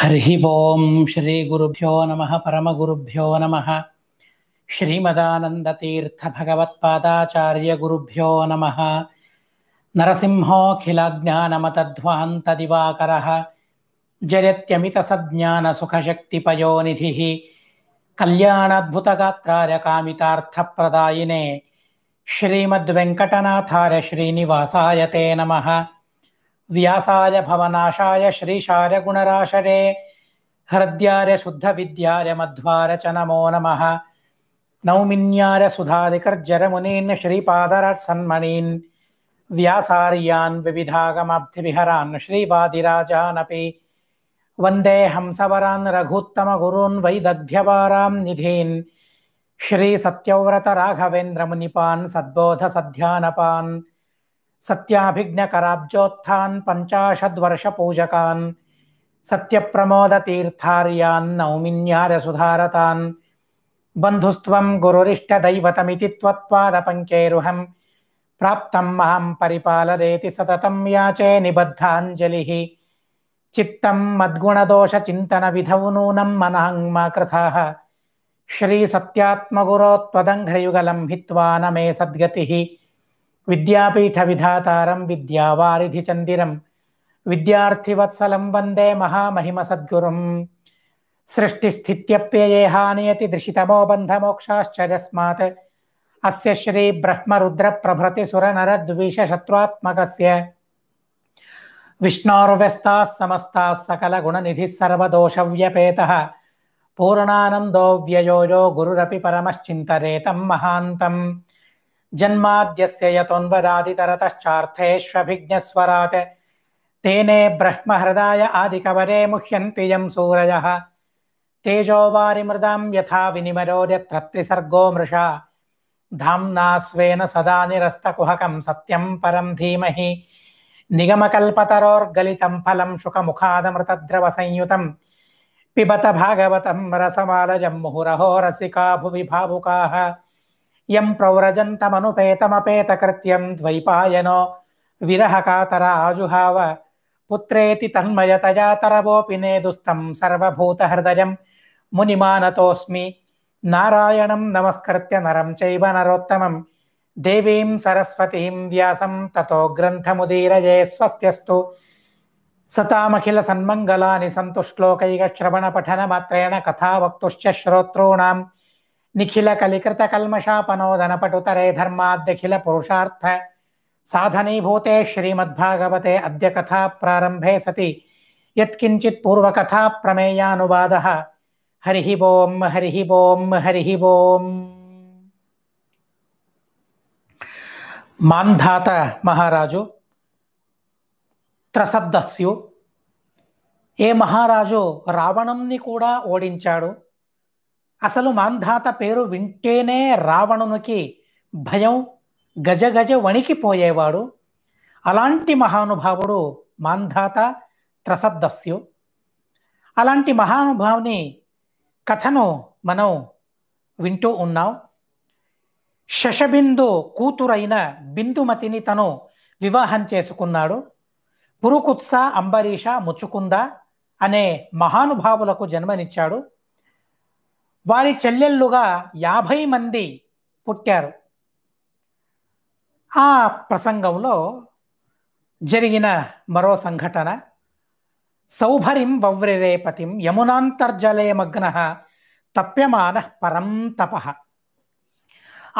हरि ओं श्रीगुरुभ्यो नमः परमगुरुभ्यो नमः श्रीमदानन्दतीर्थभगवत्पादाचार्यगुरुभ्यो नमः नरसिंहोऽखिलज्ञानमतध्वान्तदिवाकरः जयत्यमितसज्ञानसुखशक्तिपयोनिधिः कल्याणाद्भुतगात्रारकामितार्थप्रदायिने श्रीमद्वेङ्कटनाथार्य श्रीनिवासाय ते नमः व्यासाय भवनाशाय श्रीशाय गुणराशरे शुद्ध शुद्धविद्याय मध्वार च नमो नम नौमिन्याय सुधादिकर्जर मुनीन् श्रीपादरसन्मणीन् सन्मणीन् व्यासार्यान् विविधागमब्धिविहरान् श्रीवादिराजानपि वन्दे हंसवरान् रघुत्तमगुरून् वैदग्ध्यवारां निधीन् श्रीसत्यव्रतराघवेन्द्रमुनिपान् सद्बोधसध्यानपान् सत्याभिज्ञकराब्जोत्थान् पञ्चाशद्वर्षपूजकान् सत्यप्रमोदतीर्थार्यान् नौमिन्यारसुधारतान् बन्धुस्त्वं गुरुरिष्टदैवतमिति त्वत्पादपङ्केरुहं प्राप्तं मां परिपालदेति सततं याचे निबद्धाञ्जलिः चित्तं मद्गुणदोषचिन्तनविधौ नूनं मनहङ्मा कृथाः श्रीसत्यात्मगुरो त्वदङ्घ्रयुगलं हित्वा न मे सद्गतिः विद्यापीठ विद्यापीठविधातारं विद्यावारिधिचन्दिरं विद्यार्थिवत्सलं वन्दे महामहिमसद्गुरुं सृष्टिस्थित्यप्ययेहानियतिदृशितमो बन्धमोक्षाश्च यस्मात् अस्य श्रीब्रह्मरुद्रप्रभृतिसुरनरद्विषशत्रुत्मकस्य विष्णोर्व्यस्ताः समस्ताः सकलगुणनिधिः सर्वदोषव्यपेतः पूर्णानन्दो व्ययो यो गुरुरपि परमश्चिन्तरे तं महान्तम् जन्माद्यस्य यतोऽन्वरादितरतश्चार्थेष्वभिज्ञस्वराट् तेने ब्रह्महृदाय आदि कवरे मुह्यंतीय सूरज तेजो वारी वारिमृदां यथा विनिमरो सर्गो मृषा धामना स्वेन सदा परम सत्यं परं फल शुक मुखादमृतद्रव संयुत पिबत भागवतं रसमालजं मुहुरहो रसिका भुवि भावुका యం ప్రవ్రజంతమనుపేతమపేతకృత్యం ద్వైపాయనో విరహకాతర ఆజుహావ పుత్రేతి తన్మయతయాతరవోపి నేదుస్తం సర్వభూతహృదయం మునిమానతోస్మి నారాయణం నమస్కృత్య నరం చైవ నరోత్తమం దేవీం సరస్వతీం వ్యాసం తతో గ్రంథముదీరయే స్వస్తిస్తు సతామఖిల సన్మంగళాని సంతుష్లోకైక శ్రవణ పఠన మాత్రేణ కథావక్తుశ్చ శ్రోతॄణాం निखिल कलिकृत कल्मषापनो धनपटुतरे धर्माद्यखिल पुरुषार्थ भूते श्रीमद्भागवते अद्य कथा प्रारंभे सति पूर्व कथा प्रमेयानुवादः हरिः बोम हरिः बोम हरिः बोम मान्धात महाराजो త్రసద్దస్యు ఏ మహారాజు రావణంని కూడా ఓడించాడు అసలు మాంధాత పేరు వింటేనే రావణునికి భయం గజ గజ వణికిపోయేవాడు అలాంటి మహానుభావుడు మాంధాత త్రసద్దస్యు అలాంటి మహానుభావుని కథను మనం వింటూ ఉన్నాం శశబిందు కూతురైన బిందుమతిని తను వివాహం చేసుకున్నాడు పురుకుత్స అంబరీష ముచ్చుకుందా అనే మహానుభావులకు జన్మనిచ్చాడు వారి చెల్లెళ్ళుగా యాభై మంది పుట్టారు ఆ ప్రసంగంలో జరిగిన మరో సంఘటన సౌభరిం వవ్రిరేపతిం మగ్న తప్యమాన పరం తప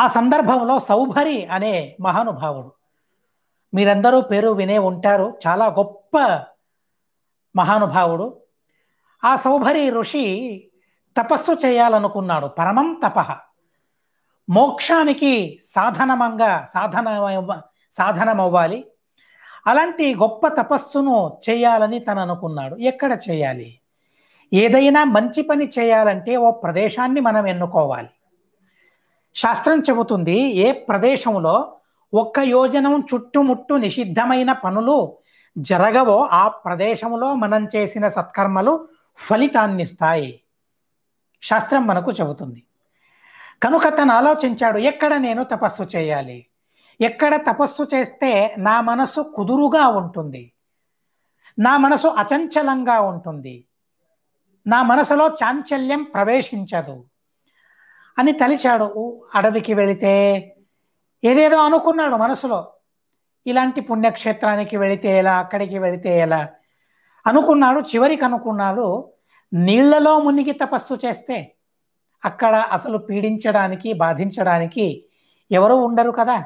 ఆ సందర్భంలో సౌభరి అనే మహానుభావుడు మీరందరూ పేరు వినే ఉంటారు చాలా గొప్ప మహానుభావుడు ఆ సౌభరి ఋషి తపస్సు చేయాలనుకున్నాడు పరమం తప మోక్షానికి సాధనమంగా సాధన సాధనమవ్వాలి అలాంటి గొప్ప తపస్సును చేయాలని తను అనుకున్నాడు ఎక్కడ చేయాలి ఏదైనా మంచి పని చేయాలంటే ఓ ప్రదేశాన్ని మనం ఎన్నుకోవాలి శాస్త్రం చెబుతుంది ఏ ప్రదేశంలో ఒక్క యోజనం చుట్టుముట్టు నిషిద్ధమైన పనులు జరగవో ఆ ప్రదేశంలో మనం చేసిన సత్కర్మలు ఫలితాన్నిస్తాయి శాస్త్రం మనకు చెబుతుంది కనుక తను ఆలోచించాడు ఎక్కడ నేను తపస్సు చేయాలి ఎక్కడ తపస్సు చేస్తే నా మనసు కుదురుగా ఉంటుంది నా మనసు అచంచలంగా ఉంటుంది నా మనసులో చాంచల్యం ప్రవేశించదు అని తలిచాడు అడవికి వెళితే ఏదేదో అనుకున్నాడు మనసులో ఇలాంటి పుణ్యక్షేత్రానికి వెళితే ఎలా అక్కడికి వెళితే ఎలా అనుకున్నాడు చివరికి అనుకున్నాడు నీళ్లలో మునిగి తపస్సు చేస్తే అక్కడ అసలు పీడించడానికి బాధించడానికి ఎవరు ఉండరు కదా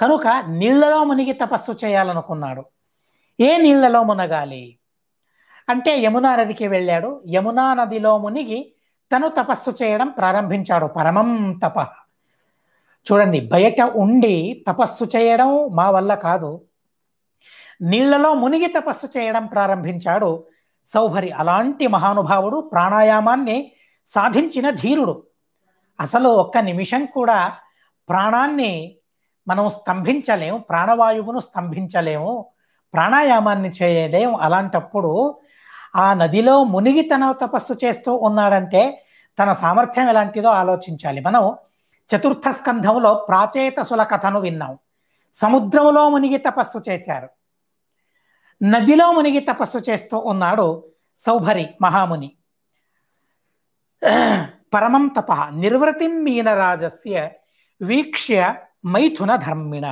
కనుక నీళ్లలో మునిగి తపస్సు చేయాలనుకున్నాడు ఏ నీళ్లలో మునగాలి అంటే యమునా నదికి వెళ్ళాడు యమునా నదిలో మునిగి తను తపస్సు చేయడం ప్రారంభించాడు పరమం తప చూడండి బయట ఉండి తపస్సు చేయడం మా వల్ల కాదు నీళ్లలో మునిగి తపస్సు చేయడం ప్రారంభించాడు సౌభరి అలాంటి మహానుభావుడు ప్రాణాయామాన్ని సాధించిన ధీరుడు అసలు ఒక్క నిమిషం కూడా ప్రాణాన్ని మనం స్తంభించలేము ప్రాణవాయువును స్తంభించలేము ప్రాణాయామాన్ని చేయలేము అలాంటప్పుడు ఆ నదిలో మునిగి తన తపస్సు చేస్తూ ఉన్నాడంటే తన సామర్థ్యం ఎలాంటిదో ఆలోచించాలి మనం చతుర్థ స్కంధంలో ప్రాచేతసుల కథను విన్నాం సముద్రంలో మునిగి తపస్సు చేశారు నదిలో మునిగి తపస్సు చేస్తూ ఉన్నాడు సౌభరి మహాముని పరమం తప నిర్వృతిం మీనరాజస్య వీక్ష్య మైథున ధర్మిణ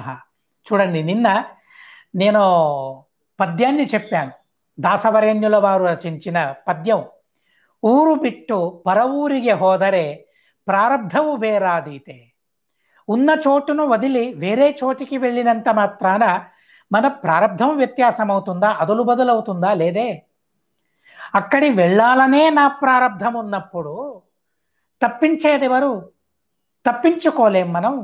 చూడండి నిన్న నేను పద్యాన్ని చెప్పాను దాసవరేణ్యుల వారు రచించిన పద్యం ఊరు బిట్టు పరవూరిగే హోదరే ప్రారబ్ధవు వేరాదీతే ఉన్న చోటును వదిలి వేరే చోటికి వెళ్ళినంత మాత్రాన మన ప్రారంధం వ్యత్యాసం అవుతుందా అదులు బదులు అవుతుందా లేదే అక్కడి వెళ్ళాలనే నా ప్రారంధం ఉన్నప్పుడు తప్పించేది ఎవరు తప్పించుకోలేం మనం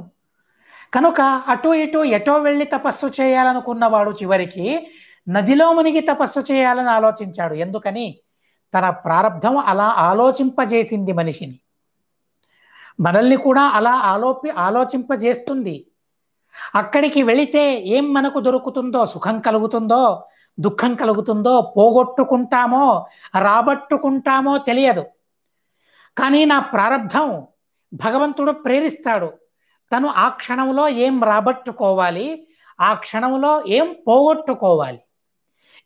కనుక అటు ఇటు ఎటో వెళ్ళి తపస్సు చేయాలనుకున్నవాడు చివరికి నదిలో మునిగి తపస్సు చేయాలని ఆలోచించాడు ఎందుకని తన ప్రారంధం అలా ఆలోచింపజేసింది మనిషిని మనల్ని కూడా అలా ఆలోపి ఆలోచింపజేస్తుంది అక్కడికి వెళితే ఏం మనకు దొరుకుతుందో సుఖం కలుగుతుందో దుఃఖం కలుగుతుందో పోగొట్టుకుంటామో రాబట్టుకుంటామో తెలియదు కానీ నా ప్రారంధం భగవంతుడు ప్రేరిస్తాడు తను ఆ క్షణంలో ఏం రాబట్టుకోవాలి ఆ క్షణంలో ఏం పోగొట్టుకోవాలి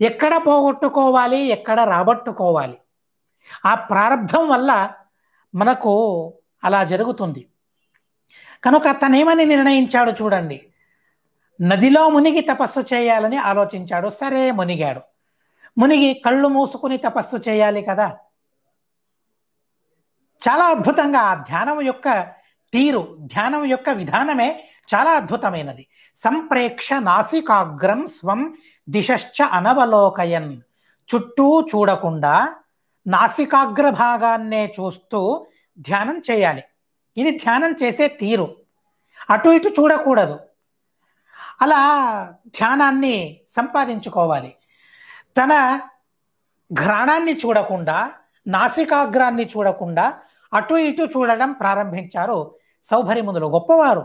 ఎక్కడ పోగొట్టుకోవాలి ఎక్కడ రాబట్టుకోవాలి ఆ ప్రారంధం వల్ల మనకు అలా జరుగుతుంది కనుక తనేమని నిర్ణయించాడు చూడండి నదిలో మునిగి తపస్సు చేయాలని ఆలోచించాడు సరే మునిగాడు మునిగి కళ్ళు మూసుకుని తపస్సు చేయాలి కదా చాలా అద్భుతంగా ఆ ధ్యానం యొక్క తీరు ధ్యానం యొక్క విధానమే చాలా అద్భుతమైనది సంప్రేక్ష నాసికాగ్రం స్వం దిశశ్చ అనవలోకయన్ చుట్టూ చూడకుండా నాసికాగ్ర భాగాన్నే చూస్తూ ధ్యానం చేయాలి ఇది ధ్యానం చేసే తీరు అటు ఇటు చూడకూడదు అలా ధ్యానాన్ని సంపాదించుకోవాలి తన ఘ్రాణాన్ని చూడకుండా నాసికాగ్రాన్ని చూడకుండా అటు ఇటు చూడడం ప్రారంభించారు సౌభరిమునులు గొప్పవారు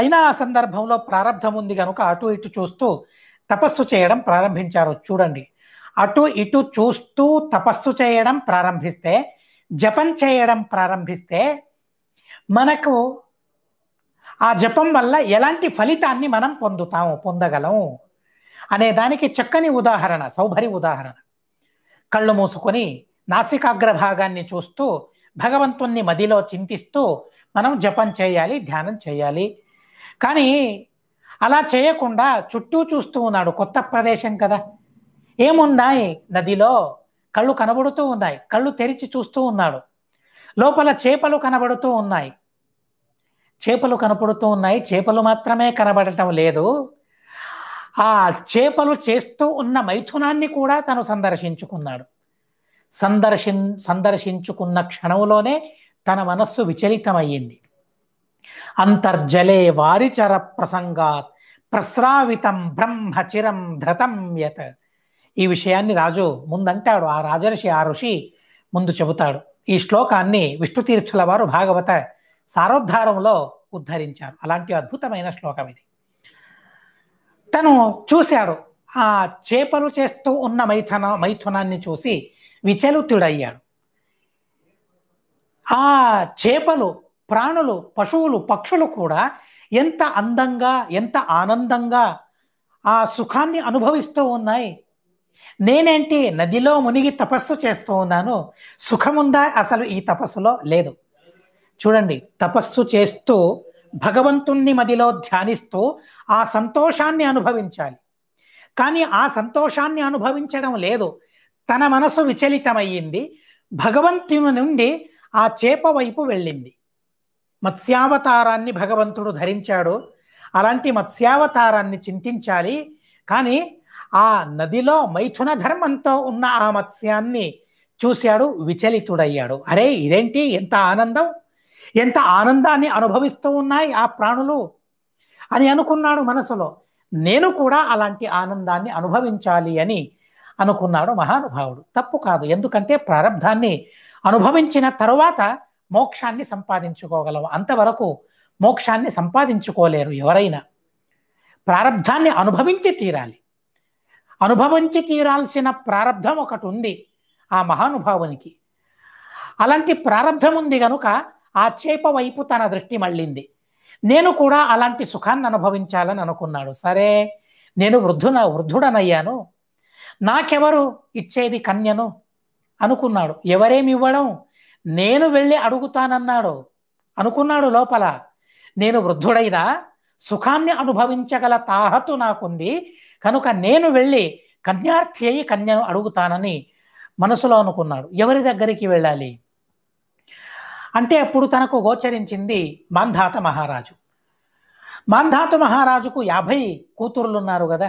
అయినా ఆ సందర్భంలో ప్రారంభం ఉంది కనుక అటు ఇటు చూస్తూ తపస్సు చేయడం ప్రారంభించారు చూడండి అటు ఇటు చూస్తూ తపస్సు చేయడం ప్రారంభిస్తే జపం చేయడం ప్రారంభిస్తే మనకు ఆ జపం వల్ల ఎలాంటి ఫలితాన్ని మనం పొందుతాము పొందగలం అనే దానికి చక్కని ఉదాహరణ సౌభరి ఉదాహరణ కళ్ళు మూసుకొని నాసికాగ్ర భాగాన్ని చూస్తూ భగవంతుణ్ణి మదిలో చింతిస్తూ మనం జపం చేయాలి ధ్యానం చేయాలి కానీ అలా చేయకుండా చుట్టూ చూస్తూ ఉన్నాడు కొత్త ప్రదేశం కదా ఏమున్నాయి నదిలో కళ్ళు కనబడుతూ ఉన్నాయి కళ్ళు తెరిచి చూస్తూ ఉన్నాడు లోపల చేపలు కనబడుతూ ఉన్నాయి చేపలు కనపడుతూ ఉన్నాయి చేపలు మాత్రమే కనబడటం లేదు ఆ చేపలు చేస్తూ ఉన్న మైథునాన్ని కూడా తను సందర్శించుకున్నాడు సందర్శిన్ సందర్శించుకున్న క్షణంలోనే తన మనస్సు విచలితమయ్యింది అంతర్జలే వారిచర ప్రసంగాత్ ప్రస్రావితం బ్రహ్మచిరం ధృతం యత్ ఈ విషయాన్ని రాజు ముందంటాడు ఆ రాజర్షి ఆ ఋషి ముందు చెబుతాడు ఈ శ్లోకాన్ని విష్ణుతీర్థుల వారు భాగవత సారోద్ధారంలో ఉద్ధరించారు అలాంటి అద్భుతమైన శ్లోకం ఇది తను చూశాడు ఆ చేపలు చేస్తూ ఉన్న మైథన మైథునాన్ని చూసి విచలుతుడయ్యాడు ఆ చేపలు ప్రాణులు పశువులు పక్షులు కూడా ఎంత అందంగా ఎంత ఆనందంగా ఆ సుఖాన్ని అనుభవిస్తూ ఉన్నాయి నేనేంటి నదిలో మునిగి తపస్సు చేస్తూ ఉన్నాను సుఖముందా అసలు ఈ తపస్సులో లేదు చూడండి తపస్సు చేస్తూ భగవంతుణ్ణి మదిలో ధ్యానిస్తూ ఆ సంతోషాన్ని అనుభవించాలి కానీ ఆ సంతోషాన్ని అనుభవించడం లేదు తన మనసు విచలితమయ్యింది భగవంతుని నుండి ఆ చేప వైపు వెళ్ళింది మత్స్యావతారాన్ని భగవంతుడు ధరించాడు అలాంటి మత్స్యావతారాన్ని చింతించాలి కానీ ఆ నదిలో మైథున ధర్మంతో ఉన్న ఆ మత్స్యాన్ని చూశాడు విచలితుడయ్యాడు అరే ఇదేంటి ఎంత ఆనందం ఎంత ఆనందాన్ని అనుభవిస్తూ ఉన్నాయి ఆ ప్రాణులు అని అనుకున్నాడు మనసులో నేను కూడా అలాంటి ఆనందాన్ని అనుభవించాలి అని అనుకున్నాడు మహానుభావుడు తప్పు కాదు ఎందుకంటే ప్రారంధాన్ని అనుభవించిన తరువాత మోక్షాన్ని సంపాదించుకోగలవు అంతవరకు మోక్షాన్ని సంపాదించుకోలేరు ఎవరైనా ప్రారంధాన్ని అనుభవించి తీరాలి అనుభవించి తీరాల్సిన ప్రారంధం ఒకటి ఉంది ఆ మహానుభావునికి అలాంటి ప్రారంధం ఉంది కనుక ఆ చేప వైపు తన దృష్టి మళ్ళింది నేను కూడా అలాంటి సుఖాన్ని అనుభవించాలని అనుకున్నాడు సరే నేను వృద్ధున వృద్ధుడనయ్యాను నాకెవరు ఇచ్చేది కన్యను అనుకున్నాడు ఎవరేమి ఇవ్వడం నేను వెళ్ళి అడుగుతానన్నాడు అనుకున్నాడు లోపల నేను వృద్ధుడైనా సుఖాన్ని అనుభవించగల తాహతు నాకుంది కనుక నేను వెళ్ళి కన్యార్థి అయ్యి కన్యను అడుగుతానని మనసులో అనుకున్నాడు ఎవరి దగ్గరికి వెళ్ళాలి అంటే అప్పుడు తనకు గోచరించింది మాంధాత మహారాజు మాంధాత మహారాజుకు యాభై ఉన్నారు కదా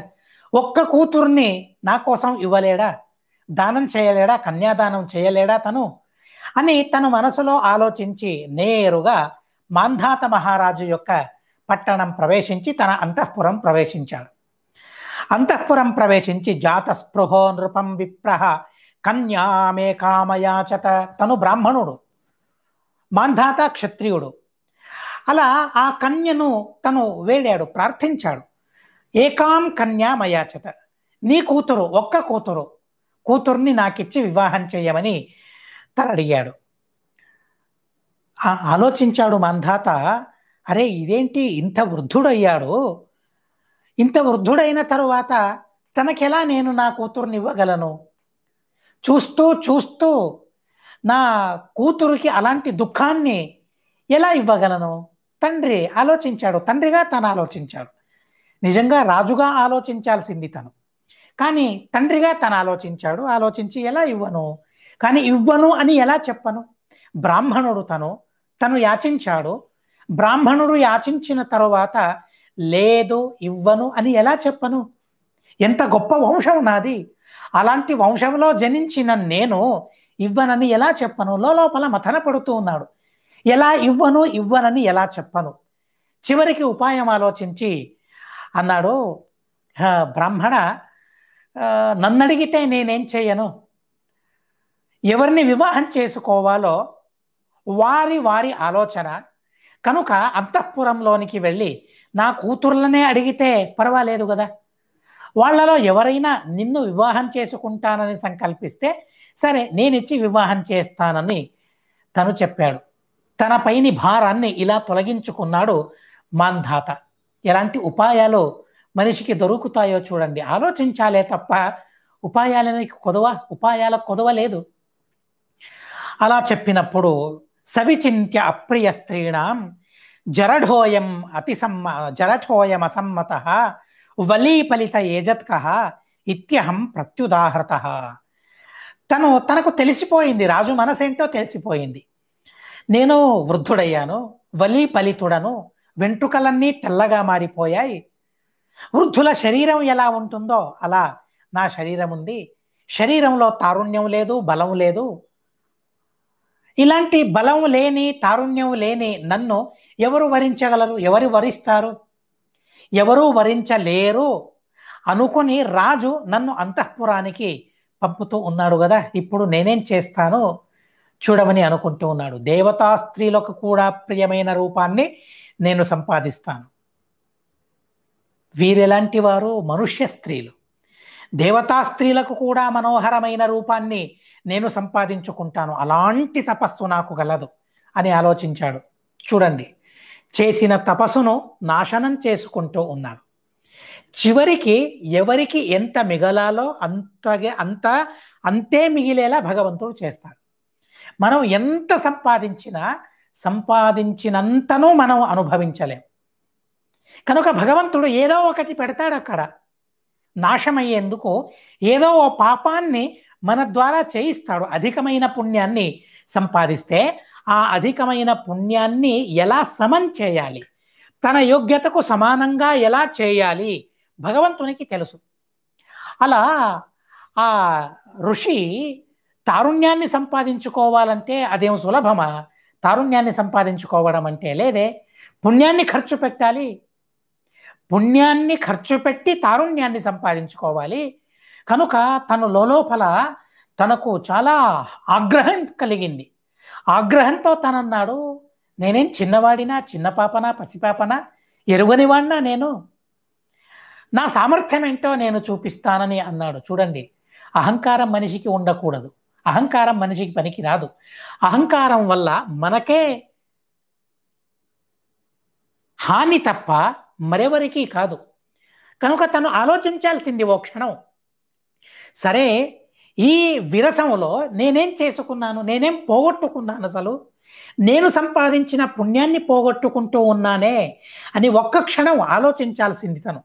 ఒక్క కూతుర్ని నా కోసం ఇవ్వలేడా దానం చేయలేడా కన్యాదానం చేయలేడా తను అని తను మనసులో ఆలోచించి నేరుగా మాంధాత మహారాజు యొక్క పట్టణం ప్రవేశించి తన అంతఃపురం ప్రవేశించాడు అంతఃపురం ప్రవేశించి జాత స్పృహో నృపం విప్రహ కన్యామే కామయాచత తను బ్రాహ్మణుడు మాంధాత క్షత్రియుడు అలా ఆ కన్యను తను వేడాడు ప్రార్థించాడు ఏకాం కన్యామయాచత నీ కూతురు ఒక్క కూతురు కూతుర్ని నాకిచ్చి వివాహం చేయమని అడిగాడు ఆలోచించాడు మంధాత అరే ఇదేంటి ఇంత వృద్ధుడయ్యాడు ఇంత వృద్ధుడైన తరువాత తనకెలా నేను నా ఇవ్వగలను చూస్తూ చూస్తూ నా కూతురికి అలాంటి దుఃఖాన్ని ఎలా ఇవ్వగలను తండ్రి ఆలోచించాడు తండ్రిగా తను ఆలోచించాడు నిజంగా రాజుగా ఆలోచించాల్సింది తను కానీ తండ్రిగా తను ఆలోచించాడు ఆలోచించి ఎలా ఇవ్వను కానీ ఇవ్వను అని ఎలా చెప్పను బ్రాహ్మణుడు తను తను యాచించాడు బ్రాహ్మణుడు యాచించిన తరువాత లేదు ఇవ్వను అని ఎలా చెప్పను ఎంత గొప్ప వంశం నాది అలాంటి వంశంలో జనించిన నేను ఇవ్వనని ఎలా చెప్పను లోపల మథన పడుతూ ఉన్నాడు ఎలా ఇవ్వను ఇవ్వనని ఎలా చెప్పను చివరికి ఉపాయం ఆలోచించి అన్నాడు బ్రాహ్మణ నన్నడిగితే నేనేం చేయను ఎవరిని వివాహం చేసుకోవాలో వారి వారి ఆలోచన కనుక అంతఃపురంలోనికి వెళ్ళి నా కూతుర్లనే అడిగితే పర్వాలేదు కదా వాళ్ళలో ఎవరైనా నిన్ను వివాహం చేసుకుంటానని సంకల్పిస్తే సరే నేనిచ్చి వివాహం చేస్తానని తను చెప్పాడు తన పైని భారాన్ని ఇలా తొలగించుకున్నాడు మాంధాత ఎలాంటి ఉపాయాలు మనిషికి దొరుకుతాయో చూడండి ఆలోచించాలే తప్ప ఉపాయాలని కొదవ ఉపాయాల కొదవ లేదు అలా చెప్పినప్పుడు సవిచింత్య అప్రియ స్త్రీణం జరఢోయం అతిసమ్మ జరఠోయం అసమ్మత వలీపలిత ఏజత్క ఇత్యహం ప్రత్యుదాహృత తను తనకు తెలిసిపోయింది రాజు మనసేంటో తెలిసిపోయింది నేను వృద్ధుడయ్యాను వలీ పలితుడను వెంట్రుకలన్నీ తెల్లగా మారిపోయాయి వృద్ధుల శరీరం ఎలా ఉంటుందో అలా నా శరీరం ఉంది శరీరంలో తారుణ్యం లేదు బలం లేదు ఇలాంటి బలం లేని తారుణ్యం లేని నన్ను ఎవరు వరించగలరు ఎవరు వరిస్తారు ఎవరూ వరించలేరు అనుకుని రాజు నన్ను అంతఃపురానికి పంపుతూ ఉన్నాడు కదా ఇప్పుడు నేనేం చేస్తాను చూడమని అనుకుంటూ ఉన్నాడు దేవతా స్త్రీలకు కూడా ప్రియమైన రూపాన్ని నేను సంపాదిస్తాను వీరెలాంటి వారు మనుష్య స్త్రీలు దేవతా స్త్రీలకు కూడా మనోహరమైన రూపాన్ని నేను సంపాదించుకుంటాను అలాంటి తపస్సు నాకు గలదు అని ఆలోచించాడు చూడండి చేసిన తపస్సును నాశనం చేసుకుంటూ ఉన్నాడు చివరికి ఎవరికి ఎంత మిగలాలో అంతగే అంత అంతే మిగిలేలా భగవంతుడు చేస్తాడు మనం ఎంత సంపాదించినా సంపాదించినంతనూ మనం అనుభవించలేం కనుక భగవంతుడు ఏదో ఒకటి పెడతాడు అక్కడ నాశమయ్యేందుకు ఏదో ఓ పాపాన్ని మన ద్వారా చేయిస్తాడు అధికమైన పుణ్యాన్ని సంపాదిస్తే ఆ అధికమైన పుణ్యాన్ని ఎలా సమం చేయాలి తన యోగ్యతకు సమానంగా ఎలా చేయాలి భగవంతునికి తెలుసు అలా ఆ ఋషి తారుణ్యాన్ని సంపాదించుకోవాలంటే అదేం సులభమా తారుణ్యాన్ని సంపాదించుకోవడం అంటే లేదే పుణ్యాన్ని ఖర్చు పెట్టాలి పుణ్యాన్ని ఖర్చు పెట్టి తారుణ్యాన్ని సంపాదించుకోవాలి కనుక తను లోపల తనకు చాలా ఆగ్రహం కలిగింది ఆగ్రహంతో తనన్నాడు నేనేం చిన్నవాడినా చిన్న పాపనా పసిపాపనా ఎరుగనివాడినా నేను నా సామర్థ్యం ఏంటో నేను చూపిస్తానని అన్నాడు చూడండి అహంకారం మనిషికి ఉండకూడదు అహంకారం మనిషికి పనికి రాదు అహంకారం వల్ల మనకే హాని తప్ప మరెవరికీ కాదు కనుక తను ఆలోచించాల్సింది ఓ క్షణం సరే ఈ విరసంలో నేనేం చేసుకున్నాను నేనేం పోగొట్టుకున్నాను అసలు నేను సంపాదించిన పుణ్యాన్ని పోగొట్టుకుంటూ ఉన్నానే అని ఒక్క క్షణం ఆలోచించాల్సింది తను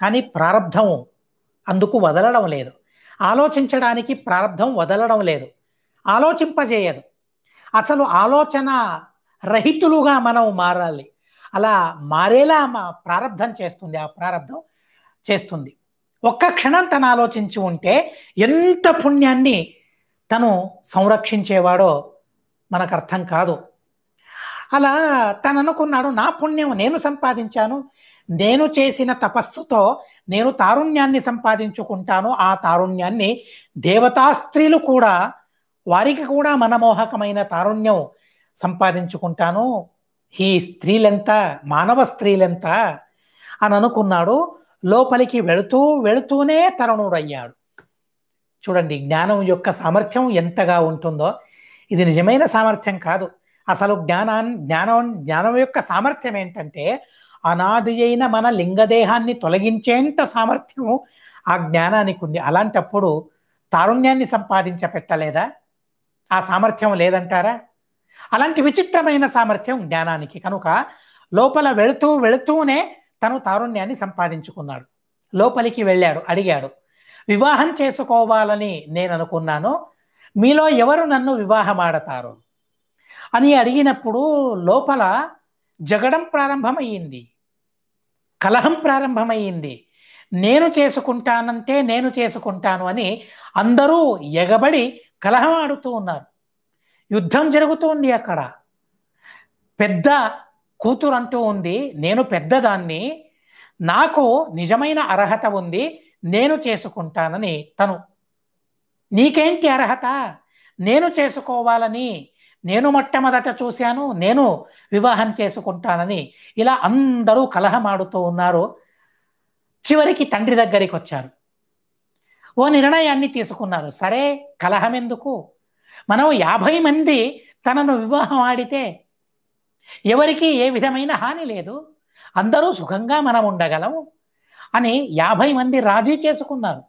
కానీ ప్రారంధం అందుకు వదలడం లేదు ఆలోచించడానికి ప్రారంధం వదలడం లేదు ఆలోచింపజేయదు అసలు ఆలోచన రహితులుగా మనం మారాలి అలా మారేలా మా ప్రారంధం చేస్తుంది ఆ ప్రారంధం చేస్తుంది ఒక్క క్షణం తను ఆలోచించి ఉంటే ఎంత పుణ్యాన్ని తను సంరక్షించేవాడో మనకు అర్థం కాదు అలా తను అనుకున్నాడు నా పుణ్యం నేను సంపాదించాను నేను చేసిన తపస్సుతో నేను తారుణ్యాన్ని సంపాదించుకుంటాను ఆ తారుణ్యాన్ని దేవతా స్త్రీలు కూడా వారికి కూడా మనమోహకమైన తారుణ్యం సంపాదించుకుంటాను ఈ స్త్రీలెంత మానవ స్త్రీలెంత అని అనుకున్నాడు లోపలికి వెళుతూ వెళుతూనే తరుణుడయ్యాడు చూడండి జ్ఞానం యొక్క సామర్థ్యం ఎంతగా ఉంటుందో ఇది నిజమైన సామర్థ్యం కాదు అసలు జ్ఞానాన్ని జ్ఞానం జ్ఞానం యొక్క సామర్థ్యం ఏంటంటే అనాది అయిన మన లింగదేహాన్ని తొలగించేంత సామర్థ్యం ఆ జ్ఞానానికి ఉంది అలాంటప్పుడు తారుణ్యాన్ని సంపాదించ పెట్టలేదా ఆ సామర్థ్యం లేదంటారా అలాంటి విచిత్రమైన సామర్థ్యం జ్ఞానానికి కనుక లోపల వెళుతూ వెళుతూనే తను తారుణ్యాన్ని సంపాదించుకున్నాడు లోపలికి వెళ్ళాడు అడిగాడు వివాహం చేసుకోవాలని నేను అనుకున్నాను మీలో ఎవరు నన్ను వివాహమాడతారు అని అడిగినప్పుడు లోపల జగడం ప్రారంభమయ్యింది కలహం ప్రారంభమయ్యింది నేను చేసుకుంటానంటే నేను చేసుకుంటాను అని అందరూ ఎగబడి కలహం ఆడుతూ ఉన్నారు యుద్ధం జరుగుతుంది అక్కడ పెద్ద కూతురు అంటూ ఉంది నేను పెద్దదాన్ని నాకు నిజమైన అర్హత ఉంది నేను చేసుకుంటానని తను నీకేంటి అర్హత నేను చేసుకోవాలని నేను మొట్టమొదట చూశాను నేను వివాహం చేసుకుంటానని ఇలా అందరూ కలహమాడుతూ ఉన్నారు చివరికి తండ్రి దగ్గరికి వచ్చారు ఓ నిర్ణయాన్ని తీసుకున్నారు సరే కలహం ఎందుకు మనం యాభై మంది తనను వివాహం ఆడితే ఎవరికి ఏ విధమైన హాని లేదు అందరూ సుఖంగా మనం ఉండగలము అని యాభై మంది రాజీ చేసుకున్నారు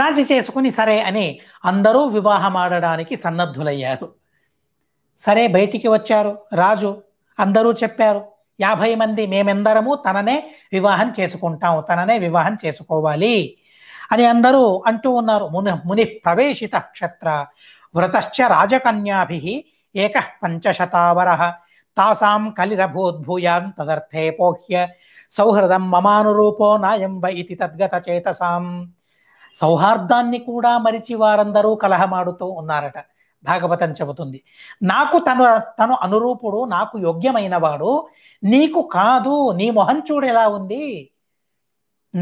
రాజీ చేసుకుని సరే అని అందరూ వివాహం ఆడడానికి సన్నద్ధులయ్యారు సరే బయటికి వచ్చారు రాజు అందరూ చెప్పారు యాభై మంది మేమెందరము తననే వివాహం చేసుకుంటాం తననే వివాహం చేసుకోవాలి అని అందరూ అంటూ ఉన్నారు ముని ముని ప్రవేశిత క్షత్ర వ్రతశ్చ రాజకన్యాభి ఏక పంచశతావర తాసాం కలిరభూద్భూయాన్ తదర్థే పోహ్య సౌహృదం మమానురూపో నాయం ఇది తద్గత చేతసాం సౌహార్దాన్ని కూడా మరిచి వారందరూ కలహమాడుతూ ఉన్నారట భాగవతం చెబుతుంది నాకు తను తను అనురూపుడు నాకు యోగ్యమైన వాడు నీకు కాదు నీ మొహం చూడెలా ఉంది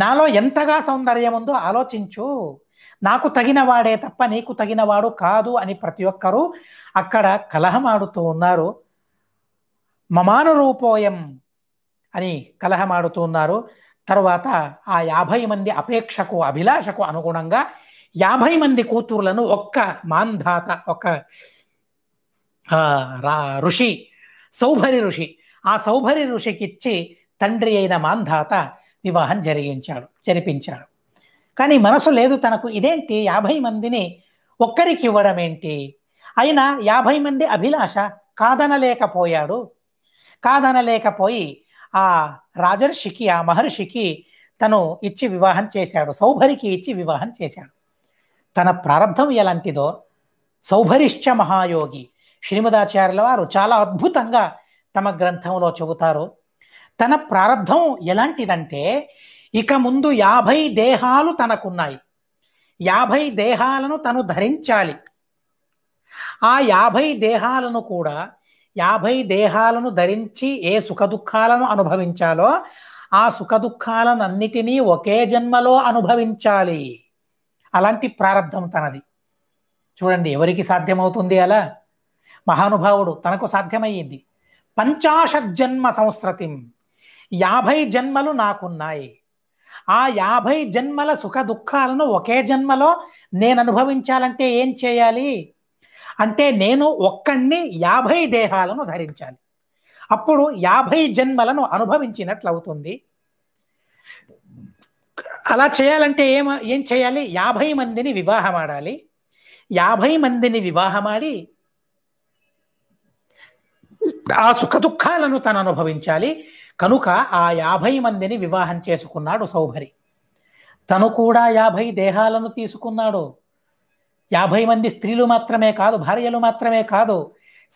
నాలో ఎంతగా సౌందర్యం ఉందో ఆలోచించు నాకు తగిన వాడే తప్ప నీకు తగినవాడు కాదు అని ప్రతి ఒక్కరూ అక్కడ కలహమాడుతూ ఉన్నారు మమానురూపోయం అని కలహమాడుతూ ఉన్నారు తర్వాత ఆ యాభై మంది అపేక్షకు అభిలాషకు అనుగుణంగా యాభై మంది కూతురులను ఒక్క మాంధాత ఒక ఋషి సౌభరి ఋషి ఆ సౌభరి ఋషికిచ్చి తండ్రి అయిన మాంధాత వివాహం జరిగించాడు జరిపించాడు కానీ మనసు లేదు తనకు ఇదేంటి యాభై మందిని ఒక్కరికి ఇవ్వడం ఏంటి అయినా యాభై మంది అభిలాష కాదనలేకపోయాడు కాదనలేకపోయి ఆ రాజర్షికి ఆ మహర్షికి తను ఇచ్చి వివాహం చేశాడు సౌభరికి ఇచ్చి వివాహం చేశాడు తన ప్రారంభం ఎలాంటిదో సౌభరిష్ట మహాయోగి శ్రీమదాచార్యుల వారు చాలా అద్భుతంగా తమ గ్రంథంలో చెబుతారు తన ప్రారంధం ఎలాంటిదంటే ఇక ముందు యాభై దేహాలు తనకున్నాయి యాభై దేహాలను తను ధరించాలి ఆ యాభై దేహాలను కూడా యాభై దేహాలను ధరించి ఏ సుఖదుఖాలను అనుభవించాలో ఆ సుఖదుఖాలనన్నిటినీ ఒకే జన్మలో అనుభవించాలి అలాంటి ప్రారంధం తనది చూడండి ఎవరికి సాధ్యమవుతుంది అలా మహానుభావుడు తనకు సాధ్యమయ్యింది పంచాశత్ జన్మ యాభై జన్మలు నాకున్నాయి ఆ యాభై జన్మల సుఖ దుఃఖాలను ఒకే జన్మలో నేను అనుభవించాలంటే ఏం చేయాలి అంటే నేను ఒక్కడిని యాభై దేహాలను ధరించాలి అప్పుడు యాభై జన్మలను అనుభవించినట్లు అవుతుంది అలా చేయాలంటే ఏం ఏం చేయాలి యాభై మందిని వివాహమాడాలి యాభై మందిని వివాహమాడి ఆ సుఖ దుఃఖాలను తను అనుభవించాలి కనుక ఆ యాభై మందిని వివాహం చేసుకున్నాడు సౌభరి తను కూడా యాభై దేహాలను తీసుకున్నాడు యాభై మంది స్త్రీలు మాత్రమే కాదు భార్యలు మాత్రమే కాదు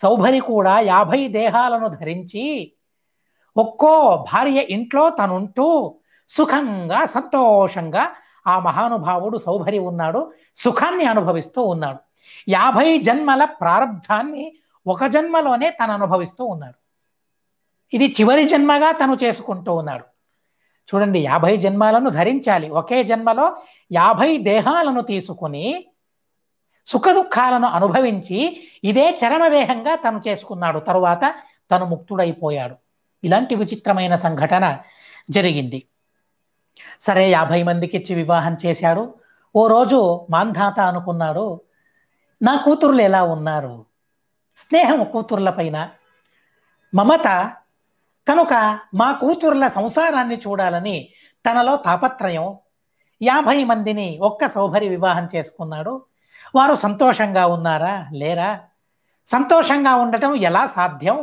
సౌభరి కూడా యాభై దేహాలను ధరించి ఒక్కో భార్య ఇంట్లో తనుంటూ సుఖంగా సంతోషంగా ఆ మహానుభావుడు సౌభరి ఉన్నాడు సుఖాన్ని అనుభవిస్తూ ఉన్నాడు యాభై జన్మల ప్రారంధాన్ని ఒక జన్మలోనే తను అనుభవిస్తూ ఉన్నాడు ఇది చివరి జన్మగా తను చేసుకుంటూ ఉన్నాడు చూడండి యాభై జన్మాలను ధరించాలి ఒకే జన్మలో యాభై దేహాలను తీసుకుని సుఖ దుఃఖాలను అనుభవించి ఇదే చరమదేహంగా తను చేసుకున్నాడు తరువాత తను ముక్తుడైపోయాడు ఇలాంటి విచిత్రమైన సంఘటన జరిగింది సరే యాభై మందికి ఇచ్చి వివాహం చేశాడు ఓ రోజు మాంధాత అనుకున్నాడు నా కూతురులు ఎలా ఉన్నారు స్నేహం పైన మమత కనుక మా కూతుర్ల సంసారాన్ని చూడాలని తనలో తాపత్రయం యాభై మందిని ఒక్క సౌభరి వివాహం చేసుకున్నాడు వారు సంతోషంగా ఉన్నారా లేరా సంతోషంగా ఉండటం ఎలా సాధ్యం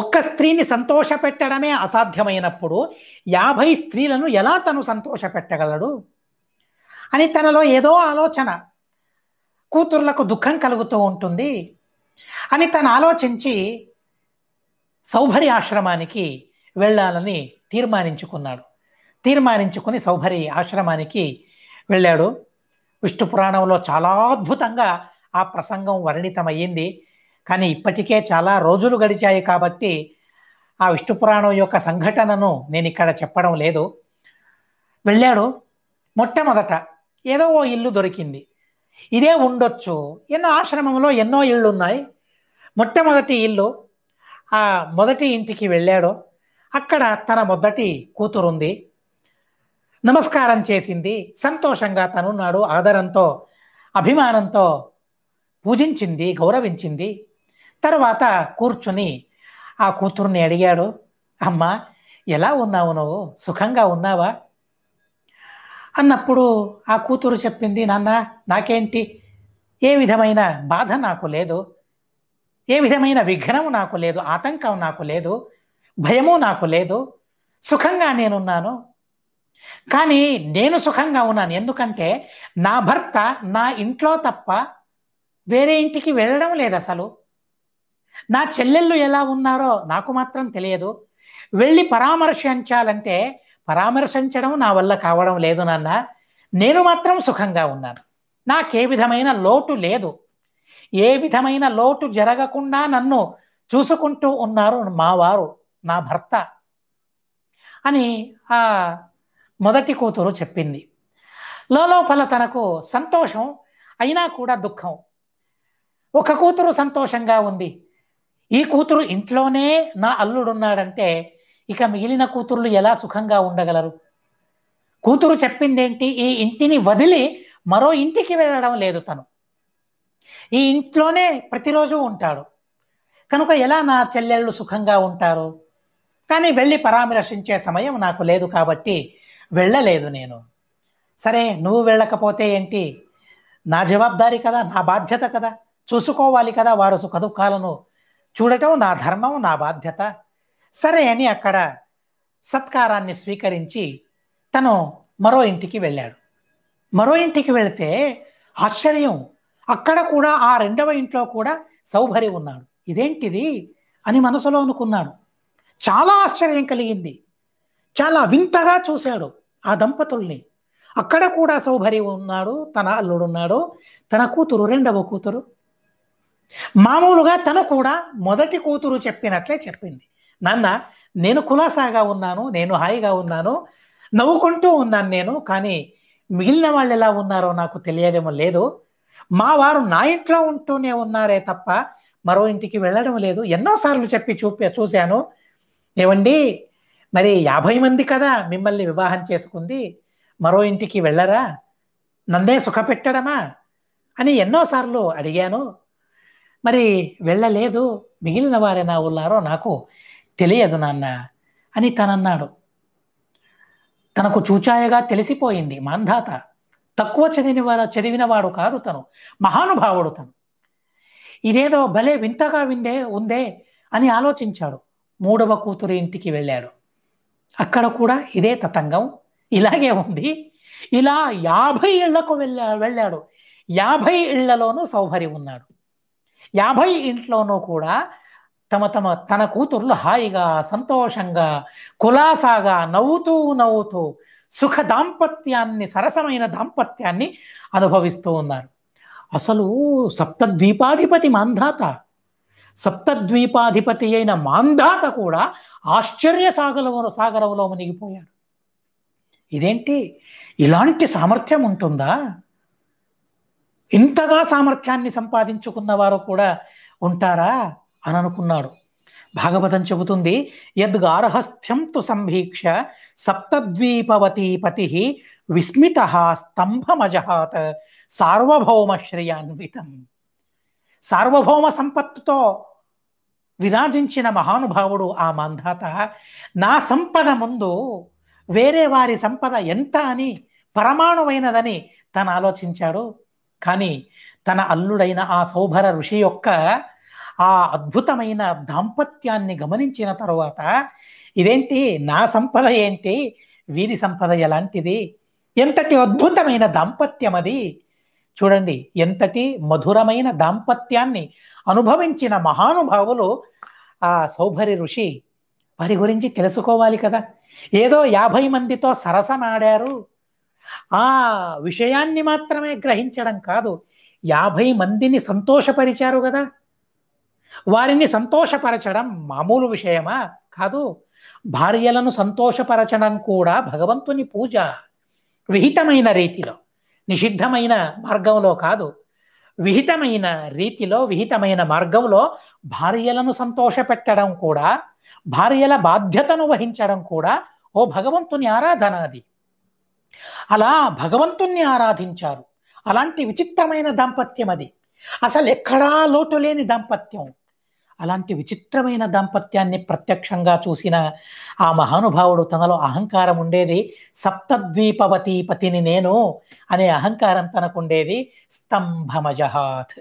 ఒక్క స్త్రీని సంతోషపెట్టడమే అసాధ్యమైనప్పుడు యాభై స్త్రీలను ఎలా తను సంతోషపెట్టగలడు అని తనలో ఏదో ఆలోచన కూతుర్లకు దుఃఖం కలుగుతూ ఉంటుంది అని తను ఆలోచించి సౌభరి ఆశ్రమానికి వెళ్ళాలని తీర్మానించుకున్నాడు తీర్మానించుకుని సౌభరి ఆశ్రమానికి వెళ్ళాడు విష్ణు పురాణంలో చాలా అద్భుతంగా ఆ ప్రసంగం వర్ణితమయ్యింది కానీ ఇప్పటికే చాలా రోజులు గడిచాయి కాబట్టి ఆ విష్ణు పురాణం యొక్క సంఘటనను నేను ఇక్కడ చెప్పడం లేదు వెళ్ళాడు మొట్టమొదట ఏదో ఓ ఇల్లు దొరికింది ఇదే ఉండొచ్చు ఎన్నో ఆశ్రమంలో ఎన్నో ఇళ్ళు ఉన్నాయి మొట్టమొదటి ఇల్లు ఆ మొదటి ఇంటికి వెళ్ళాడు అక్కడ తన మొదటి కూతురుంది నమస్కారం చేసింది సంతోషంగా తనున్నాడు ఆదరంతో అభిమానంతో పూజించింది గౌరవించింది తర్వాత కూర్చుని ఆ కూతుర్ని అడిగాడు అమ్మా ఎలా ఉన్నావు నువ్వు సుఖంగా ఉన్నావా అన్నప్పుడు ఆ కూతురు చెప్పింది నాన్న నాకేంటి ఏ విధమైన బాధ నాకు లేదు ఏ విధమైన విఘ్నము నాకు లేదు ఆతంకం నాకు లేదు భయము నాకు లేదు సుఖంగా నేనున్నాను కానీ నేను సుఖంగా ఉన్నాను ఎందుకంటే నా భర్త నా ఇంట్లో తప్ప వేరే ఇంటికి వెళ్ళడం లేదు అసలు నా చెల్లెళ్ళు ఎలా ఉన్నారో నాకు మాత్రం తెలియదు వెళ్ళి పరామర్శించాలంటే పరామర్శించడం నా వల్ల కావడం లేదు నాన్న నేను మాత్రం సుఖంగా ఉన్నాను నాకే విధమైన లోటు లేదు ఏ విధమైన లోటు జరగకుండా నన్ను చూసుకుంటూ ఉన్నారు మా వారు నా భర్త అని ఆ మొదటి కూతురు చెప్పింది లోపల తనకు సంతోషం అయినా కూడా దుఃఖం ఒక కూతురు సంతోషంగా ఉంది ఈ కూతురు ఇంట్లోనే నా అల్లుడున్నాడంటే ఇక మిగిలిన కూతుర్లు ఎలా సుఖంగా ఉండగలరు కూతురు చెప్పిందేంటి ఈ ఇంటిని వదిలి మరో ఇంటికి వెళ్ళడం లేదు తను ఈ ఇంట్లోనే ప్రతిరోజు ఉంటాడు కనుక ఎలా నా చెల్లెళ్ళు సుఖంగా ఉంటారు కానీ వెళ్ళి పరామర్శించే సమయం నాకు లేదు కాబట్టి వెళ్ళలేదు నేను సరే నువ్వు వెళ్ళకపోతే ఏంటి నా జవాబారి కదా నా బాధ్యత కదా చూసుకోవాలి కదా వారు సుఖదుఖాలను చూడటం నా ధర్మం నా బాధ్యత సరే అని అక్కడ సత్కారాన్ని స్వీకరించి తను మరో ఇంటికి వెళ్ళాడు మరో ఇంటికి వెళితే ఆశ్చర్యం అక్కడ కూడా ఆ రెండవ ఇంట్లో కూడా సౌభరి ఉన్నాడు ఇదేంటిది అని మనసులో అనుకున్నాడు చాలా ఆశ్చర్యం కలిగింది చాలా వింతగా చూశాడు ఆ దంపతుల్ని అక్కడ కూడా సౌభరి ఉన్నాడు తన అల్లుడున్నాడు తన కూతురు రెండవ కూతురు మామూలుగా తను కూడా మొదటి కూతురు చెప్పినట్లే చెప్పింది నాన్న నేను కులాసాగా ఉన్నాను నేను హాయిగా ఉన్నాను నవ్వుకుంటూ ఉన్నాను నేను కానీ మిగిలిన వాళ్ళు ఎలా ఉన్నారో నాకు తెలియదేమో లేదు మా వారు నా ఇంట్లో ఉంటూనే ఉన్నారే తప్ప మరో ఇంటికి వెళ్ళడం లేదు ఎన్నోసార్లు చెప్పి చూపి చూశాను ఏమండి మరి యాభై మంది కదా మిమ్మల్ని వివాహం చేసుకుంది మరో ఇంటికి వెళ్ళరా నందే సుఖపెట్టడమా అని ఎన్నోసార్లు అడిగాను మరి వెళ్ళలేదు మిగిలిన వారేనా ఉన్నారో నాకు తెలియదు నాన్న అని తనన్నాడు తనకు చూచాయగా తెలిసిపోయింది మాంధాత తక్కువ చదివిన చదివినవాడు కాదు తను మహానుభావుడు తను ఇదేదో భలే వింతగా విందే ఉందే అని ఆలోచించాడు మూడవ కూతురు ఇంటికి వెళ్ళాడు అక్కడ కూడా ఇదే తతంగం ఇలాగే ఉంది ఇలా యాభై ఇళ్లకు వెళ్ళా వెళ్ళాడు యాభై ఇళ్లలోనూ సౌభరి ఉన్నాడు యాభై ఇంట్లోనూ కూడా తమ తమ తన కూతుర్లు హాయిగా సంతోషంగా కులాసాగా నవ్వుతూ నవ్వుతూ సుఖ దాంపత్యాన్ని సరసమైన దాంపత్యాన్ని అనుభవిస్తూ ఉన్నారు అసలు సప్తద్వీపాధిపతి మాంధాత సప్తద్వీపాధిపతి అయిన మాంధాత కూడా ఆశ్చర్య సాగరములో సాగరంలో మునిగిపోయాడు ఇదేంటి ఇలాంటి సామర్థ్యం ఉంటుందా ఇంతగా సామర్థ్యాన్ని సంపాదించుకున్న వారు కూడా ఉంటారా అని అనుకున్నాడు భాగవతం చెబుతుంది యద్గార్హస్థ్యం తు సంభీక్ష సప్తద్వీపవతీపతి విస్మిత స్తంభమజహాత్ సార్వభౌమ శ్రేయాన్వితం సార్వభౌమ సంపత్తుతో విరాజించిన మహానుభావుడు ఆ మంధాత నా సంపద ముందు వేరే వారి సంపద ఎంత అని పరమాణువైనదని తను ఆలోచించాడు కానీ తన అల్లుడైన ఆ సౌభర ఋషి యొక్క ఆ అద్భుతమైన దాంపత్యాన్ని గమనించిన తరువాత ఇదేంటి నా సంపద ఏంటి వీరి సంపద ఎలాంటిది ఎంతటి అద్భుతమైన దాంపత్యం అది చూడండి ఎంతటి మధురమైన దాంపత్యాన్ని అనుభవించిన మహానుభావులు ఆ సౌభరి ఋషి వారి గురించి తెలుసుకోవాలి కదా ఏదో యాభై మందితో సరసమాడారు ఆ విషయాన్ని మాత్రమే గ్రహించడం కాదు యాభై మందిని సంతోషపరిచారు కదా వారిని సంతోషపరచడం మామూలు విషయమా కాదు భార్యలను సంతోషపరచడం కూడా భగవంతుని పూజ విహితమైన రీతిలో నిషిద్ధమైన మార్గంలో కాదు విహితమైన రీతిలో విహితమైన మార్గంలో భార్యలను సంతోషపెట్టడం కూడా భార్యల బాధ్యతను వహించడం కూడా ఓ భగవంతుని ఆరాధన అది అలా భగవంతుణ్ణి ఆరాధించారు అలాంటి విచిత్రమైన దాంపత్యం అది అసలు ఎక్కడా లోటు లేని దాంపత్యం అలాంటి విచిత్రమైన దాంపత్యాన్ని ప్రత్యక్షంగా చూసిన ఆ మహానుభావుడు తనలో అహంకారం ఉండేది సప్తద్వీపవతి పతిని నేను అనే అహంకారం తనకుండేది స్తంభమజహాత్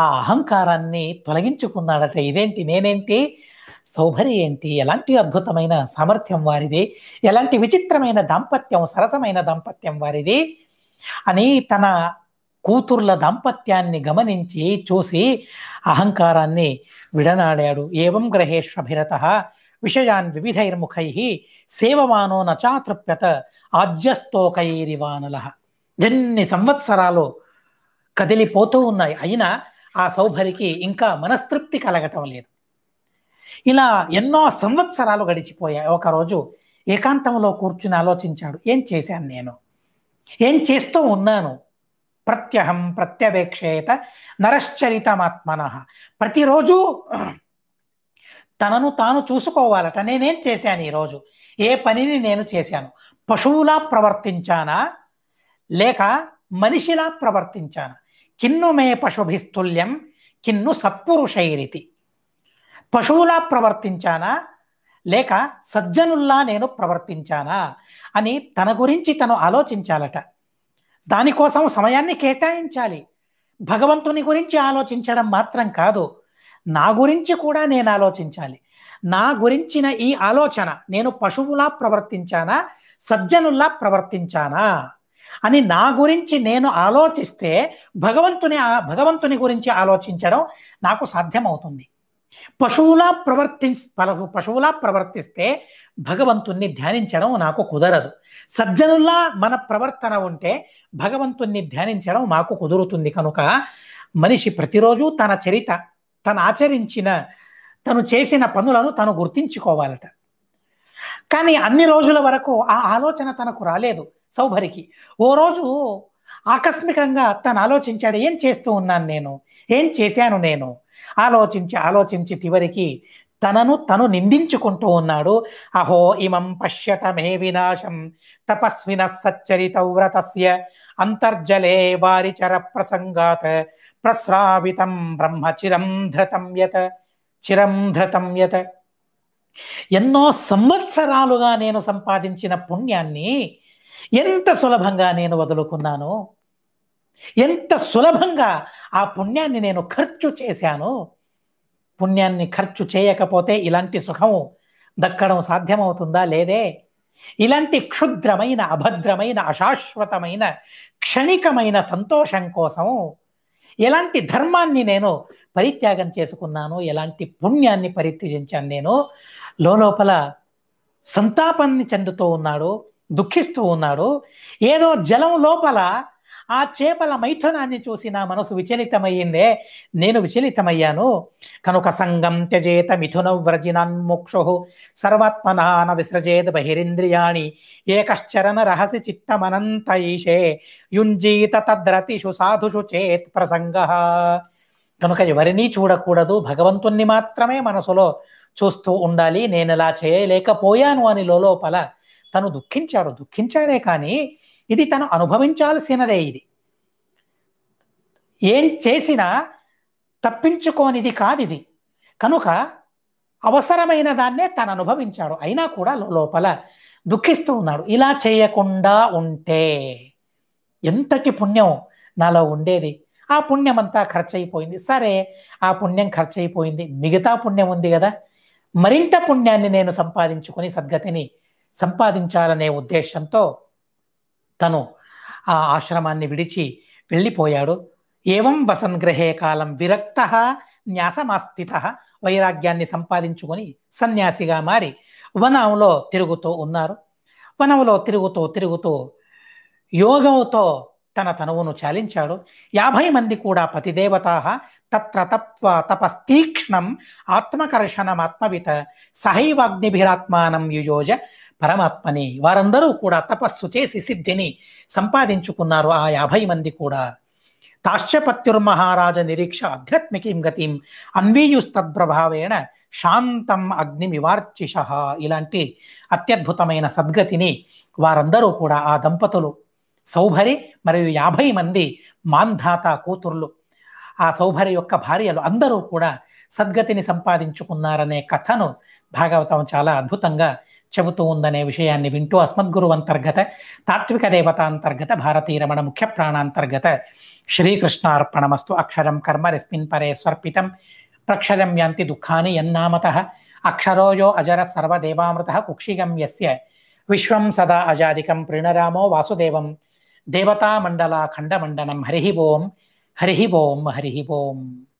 ఆ అహంకారాన్ని తొలగించుకున్నాడట ఇదేంటి నేనేంటి సౌభరి ఏంటి ఎలాంటి అద్భుతమైన సామర్థ్యం వారిది ఎలాంటి విచిత్రమైన దాంపత్యం సరసమైన దాంపత్యం వారిది అని తన కూతుర్ల దాంపత్యాన్ని గమనించి చూసి అహంకారాన్ని విడనాడాడు ఏవం గ్రహేష్వభిరత విషయాన్ వివిధైర్ముఖై సేవమానో నచాతృప్యత ఆజ్యస్తోకైరివానల ఎన్ని సంవత్సరాలు కదిలిపోతూ ఉన్నాయి అయినా ఆ సౌభరికి ఇంకా మనస్తృప్తి కలగటం లేదు ఇలా ఎన్నో సంవత్సరాలు గడిచిపోయాయి ఒకరోజు ఏకాంతంలో కూర్చుని ఆలోచించాడు ఏం చేశాను నేను ఏం చేస్తూ ఉన్నాను ప్రత్యహం ప్రత్యవేక్షేత నరశ్చరితమాత్మన ప్రతిరోజు తనను తాను చూసుకోవాలట నేనేం చేశాను ఈరోజు ఏ పనిని నేను చేశాను పశువులా ప్రవర్తించానా లేక మనిషిలా ప్రవర్తించానా కిన్ను మే పశుభిస్తుల్యం కిన్ను సత్పురుషైరితి పశువులా ప్రవర్తించానా లేక సజ్జనుల్లా నేను ప్రవర్తించానా అని తన గురించి తను ఆలోచించాలట దానికోసం సమయాన్ని కేటాయించాలి భగవంతుని గురించి ఆలోచించడం మాత్రం కాదు నా గురించి కూడా నేను ఆలోచించాలి నా గురించిన ఈ ఆలోచన నేను పశువులా ప్రవర్తించానా సజ్జనుల్లా ప్రవర్తించానా అని నా గురించి నేను ఆలోచిస్తే భగవంతుని భగవంతుని గురించి ఆలోచించడం నాకు సాధ్యమవుతుంది పశువులా ప్రవర్తి పశువులా ప్రవర్తిస్తే భగవంతుణ్ణి ధ్యానించడం నాకు కుదరదు సజ్జనులా మన ప్రవర్తన ఉంటే భగవంతుణ్ణి ధ్యానించడం మాకు కుదురుతుంది కనుక మనిషి ప్రతిరోజు తన చరిత తను ఆచరించిన తను చేసిన పనులను తను గుర్తించుకోవాలట కానీ అన్ని రోజుల వరకు ఆ ఆలోచన తనకు రాలేదు సౌభరికి ఓ రోజు ఆకస్మికంగా తను ఆలోచించాడు ఏం చేస్తూ ఉన్నాను నేను ఏం చేశాను నేను ఆలోచించి ఆలోచించి చివరికి తనను తను నిందించుకుంటూ ఉన్నాడు అహో ఇమం పశ్యత మే వినాశం తపస్విన సచ్చరిత వ్రతస్య అంతర్జలే చర ప్రసంగాత్ ప్రస్రావితం బ్రహ్మ చిరం ధృతం యత చిరం ధృతం యత ఎన్నో సంవత్సరాలుగా నేను సంపాదించిన పుణ్యాన్ని ఎంత సులభంగా నేను వదులుకున్నాను ఎంత సులభంగా ఆ పుణ్యాన్ని నేను ఖర్చు చేశాను పుణ్యాన్ని ఖర్చు చేయకపోతే ఇలాంటి సుఖం దక్కడం సాధ్యమవుతుందా లేదే ఇలాంటి క్షుద్రమైన అభద్రమైన అశాశ్వతమైన క్షణికమైన సంతోషం కోసం ఎలాంటి ధర్మాన్ని నేను పరిత్యాగం చేసుకున్నాను ఎలాంటి పుణ్యాన్ని పరిత్యజించాను నేను లోపల సంతాపాన్ని చెందుతూ ఉన్నాడు దుఃఖిస్తూ ఉన్నాడు ఏదో జలం లోపల ఆ చేపల మైథునాన్ని చూసి నా మనసు విచలితమయ్యిందే నేను విచలితమయ్యాను కనుక సంగం త్యజేత మిథున వ్రజినన్ముక్షు సర్వాత్మనాన విసృజేత బహిరింద్రియాణి ఏకశ్చరణ రహసి చిత్తమనంతైషే యుంజీత తద్రతిషు సాధుషు చేత్ ప్రసంగ కనుక ఎవరినీ చూడకూడదు భగవంతుణ్ణి మాత్రమే మనసులో చూస్తూ ఉండాలి నేను ఇలా చేయలేకపోయాను అని లోపల తను దుఃఖించాడు దుఃఖించాడే కానీ ఇది తను అనుభవించాల్సినదే ఇది ఏం చేసినా తప్పించుకోనిది కాదు ఇది కనుక అవసరమైన దాన్నే తను అనుభవించాడు అయినా కూడా లోపల దుఃఖిస్తూ ఉన్నాడు ఇలా చేయకుండా ఉంటే ఎంతటి పుణ్యం నాలో ఉండేది ఆ పుణ్యం అంతా ఖర్చు అయిపోయింది సరే ఆ పుణ్యం ఖర్చు అయిపోయింది మిగతా పుణ్యం ఉంది కదా మరింత పుణ్యాన్ని నేను సంపాదించుకొని సద్గతిని సంపాదించాలనే ఉద్దేశంతో తను ఆ ఆశ్రమాన్ని విడిచి వెళ్ళిపోయాడు ఏవం వసన్ గ్రహే కాలం విరక్త న్యాసమాస్థిత వైరాగ్యాన్ని సంపాదించుకొని సన్యాసిగా మారి వనంలో తిరుగుతూ ఉన్నారు వనంలో తిరుగుతూ తిరుగుతూ యోగంతో తన తనువును చాలించాడు యాభై మంది కూడా పతిదేవతా తత్ర తత్వ తపస్తీక్ష్ణం ఆత్మకర్షణమాత్మవిత సహైవాగ్నిభిరాత్మానం యుయోజ పరమాత్మని వారందరూ కూడా తపస్సు చేసి సిద్ధిని సంపాదించుకున్నారు ఆ యాభై మంది కూడా తాశ్చపత్యుర్మహారాజ నిరీక్ష ఆధ్యాత్మికీం గతిం అన్వీయుస్తద్ప్రభావేణ శాంతం అగ్ని నివార్చిష ఇలాంటి అత్యద్భుతమైన సద్గతిని వారందరూ కూడా ఆ దంపతులు సౌభరి మరియు యాభై మంది మాంధాత కూతుర్లు ఆ సౌభరి యొక్క భార్యలు అందరూ కూడా సద్గతిని సంపాదించుకున్నారనే కథను భాగవతం చాలా అద్భుతంగా चबूतने विषयानी विंटू अस्मद्गुअर्गत तात्विक देवता अंतर्गत भारतीय रमण मुख्य प्राणातर्गत श्रीकृष्णारपणमस्तु अक्षर कर्म रिस्पिपरे स्वर्त प्रक्षर यानी दुखा यम अक्षर यो अजर सर्वदेवामृत कुक्षिगम यश्व सदा अजादिक प्रीणरामो वासुदेव देवतामंडला खंडमंडनम हरि ओं हरि ओं हरि ओं